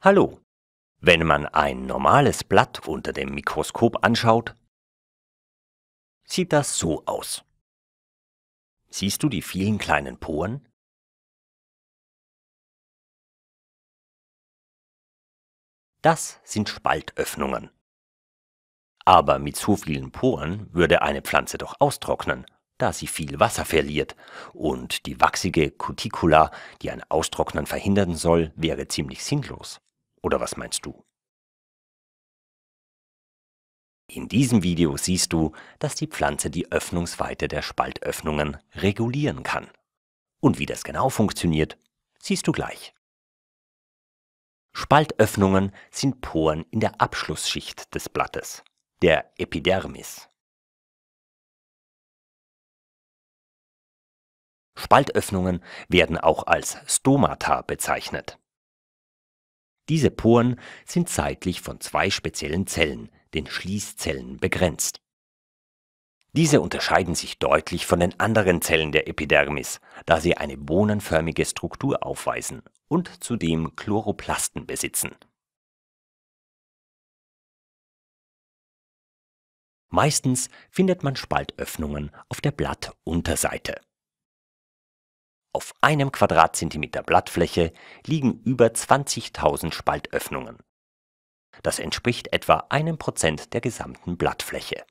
Hallo. Wenn man ein normales Blatt unter dem Mikroskop anschaut, sieht das so aus. Siehst du die vielen kleinen Poren? Das sind Spaltöffnungen. Aber mit so vielen Poren würde eine Pflanze doch austrocknen, da sie viel Wasser verliert, und die wachsige Cuticula, die ein Austrocknen verhindern soll, wäre ziemlich sinnlos. Oder was meinst du? In diesem Video siehst du, dass die Pflanze die Öffnungsweite der Spaltöffnungen regulieren kann. Und wie das genau funktioniert, siehst du gleich. Spaltöffnungen sind Poren in der Abschlussschicht des Blattes, der Epidermis. Spaltöffnungen werden auch als Stomata bezeichnet. Diese Poren sind seitlich von zwei speziellen Zellen, den Schließzellen, begrenzt. Diese unterscheiden sich deutlich von den anderen Zellen der Epidermis, da sie eine bohnenförmige Struktur aufweisen und zudem Chloroplasten besitzen. Meistens findet man Spaltöffnungen auf der Blattunterseite auf einem Quadratzentimeter Blattfläche liegen über 20.000 Spaltöffnungen. Das entspricht etwa einem Prozent der gesamten Blattfläche.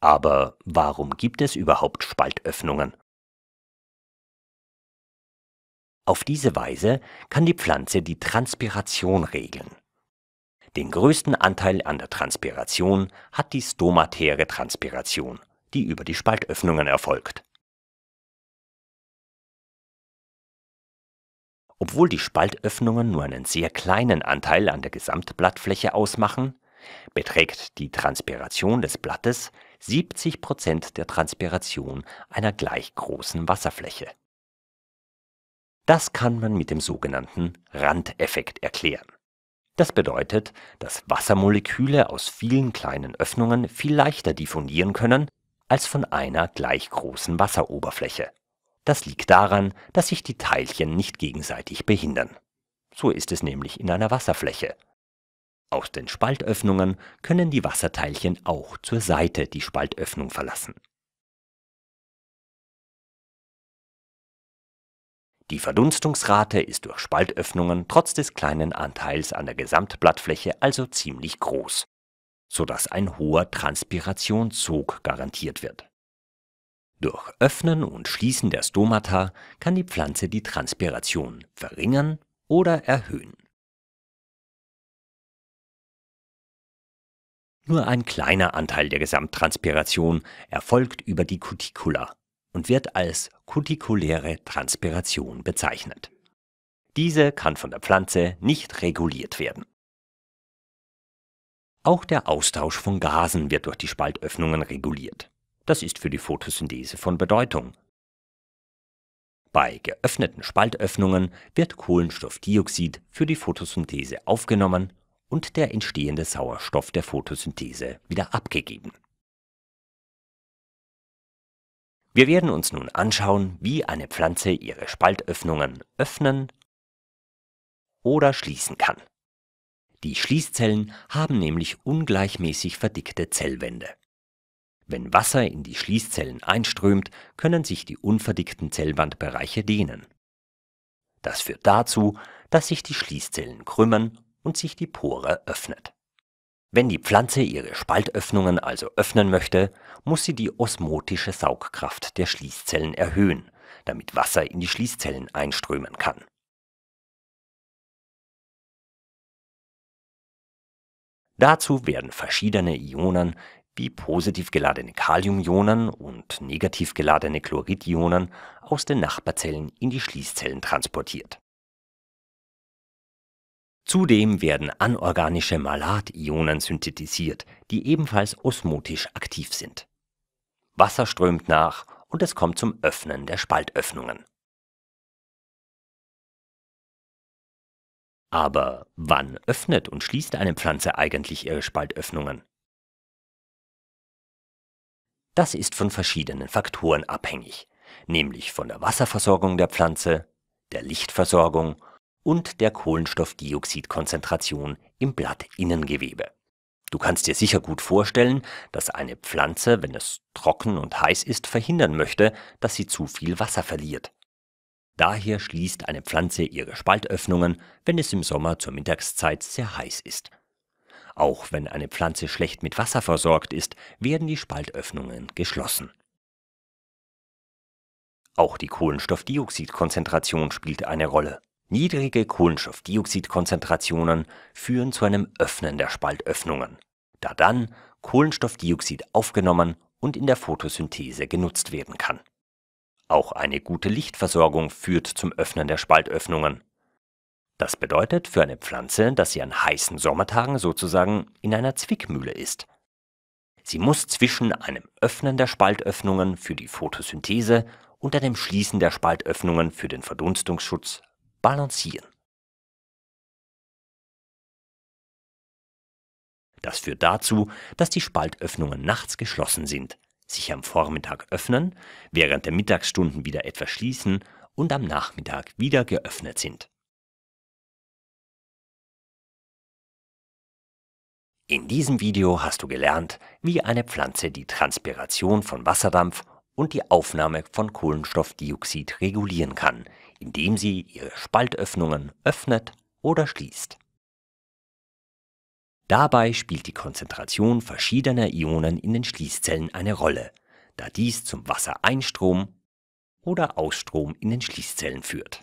Aber warum gibt es überhaupt Spaltöffnungen? Auf diese Weise kann die Pflanze die Transpiration regeln. Den größten Anteil an der Transpiration hat die stomatäre Transpiration die über die Spaltöffnungen erfolgt. Obwohl die Spaltöffnungen nur einen sehr kleinen Anteil an der Gesamtblattfläche ausmachen, beträgt die Transpiration des Blattes 70 der Transpiration einer gleich großen Wasserfläche. Das kann man mit dem sogenannten Randeffekt erklären. Das bedeutet, dass Wassermoleküle aus vielen kleinen Öffnungen viel leichter diffundieren können als von einer gleich großen Wasseroberfläche. Das liegt daran, dass sich die Teilchen nicht gegenseitig behindern. So ist es nämlich in einer Wasserfläche. Aus den Spaltöffnungen können die Wasserteilchen auch zur Seite die Spaltöffnung verlassen. Die Verdunstungsrate ist durch Spaltöffnungen trotz des kleinen Anteils an der Gesamtblattfläche also ziemlich groß sodass ein hoher Transpirationszug garantiert wird. Durch Öffnen und Schließen der Stomata kann die Pflanze die Transpiration verringern oder erhöhen. Nur ein kleiner Anteil der Gesamttranspiration erfolgt über die Cuticula und wird als kutikuläre Transpiration bezeichnet. Diese kann von der Pflanze nicht reguliert werden. Auch der Austausch von Gasen wird durch die Spaltöffnungen reguliert. Das ist für die Photosynthese von Bedeutung. Bei geöffneten Spaltöffnungen wird Kohlenstoffdioxid für die Photosynthese aufgenommen und der entstehende Sauerstoff der Photosynthese wieder abgegeben. Wir werden uns nun anschauen, wie eine Pflanze ihre Spaltöffnungen öffnen oder schließen kann. Die Schließzellen haben nämlich ungleichmäßig verdickte Zellwände. Wenn Wasser in die Schließzellen einströmt, können sich die unverdickten Zellwandbereiche dehnen. Das führt dazu, dass sich die Schließzellen krümmern und sich die Pore öffnet. Wenn die Pflanze ihre Spaltöffnungen also öffnen möchte, muss sie die osmotische Saugkraft der Schließzellen erhöhen, damit Wasser in die Schließzellen einströmen kann. Dazu werden verschiedene Ionen wie positiv geladene Kaliumionen und negativ geladene Chloridionen aus den Nachbarzellen in die Schließzellen transportiert. Zudem werden anorganische Malat-Ionen synthetisiert, die ebenfalls osmotisch aktiv sind. Wasser strömt nach und es kommt zum Öffnen der Spaltöffnungen Aber wann öffnet und schließt eine Pflanze eigentlich ihre Spaltöffnungen? Das ist von verschiedenen Faktoren abhängig, nämlich von der Wasserversorgung der Pflanze, der Lichtversorgung und der Kohlenstoffdioxidkonzentration im Blattinnengewebe. Du kannst dir sicher gut vorstellen, dass eine Pflanze, wenn es trocken und heiß ist, verhindern möchte, dass sie zu viel Wasser verliert. Daher schließt eine Pflanze ihre Spaltöffnungen, wenn es im Sommer zur Mittagszeit sehr heiß ist. Auch wenn eine Pflanze schlecht mit Wasser versorgt ist, werden die Spaltöffnungen geschlossen. Auch die Kohlenstoffdioxidkonzentration spielt eine Rolle. Niedrige Kohlenstoffdioxidkonzentrationen führen zu einem Öffnen der Spaltöffnungen, da dann Kohlenstoffdioxid aufgenommen und in der Photosynthese genutzt werden kann auch eine gute Lichtversorgung führt zum Öffnen der Spaltöffnungen. Das bedeutet für eine Pflanze, dass sie an heißen Sommertagen sozusagen in einer Zwickmühle ist. Sie muss zwischen einem Öffnen der Spaltöffnungen für die Photosynthese und einem Schließen der Spaltöffnungen für den Verdunstungsschutz balancieren. Das führt dazu, dass die Spaltöffnungen nachts geschlossen sind sich am Vormittag öffnen, während der Mittagsstunden wieder etwas schließen und am Nachmittag wieder geöffnet sind. In diesem Video hast du gelernt, wie eine Pflanze die Transpiration von Wasserdampf und die Aufnahme von Kohlenstoffdioxid regulieren kann, indem sie ihre Spaltöffnungen öffnet oder schließt. Dabei spielt die Konzentration verschiedener Ionen in den Schließzellen eine Rolle, da dies zum Wassereinstrom oder Ausstrom in den Schließzellen führt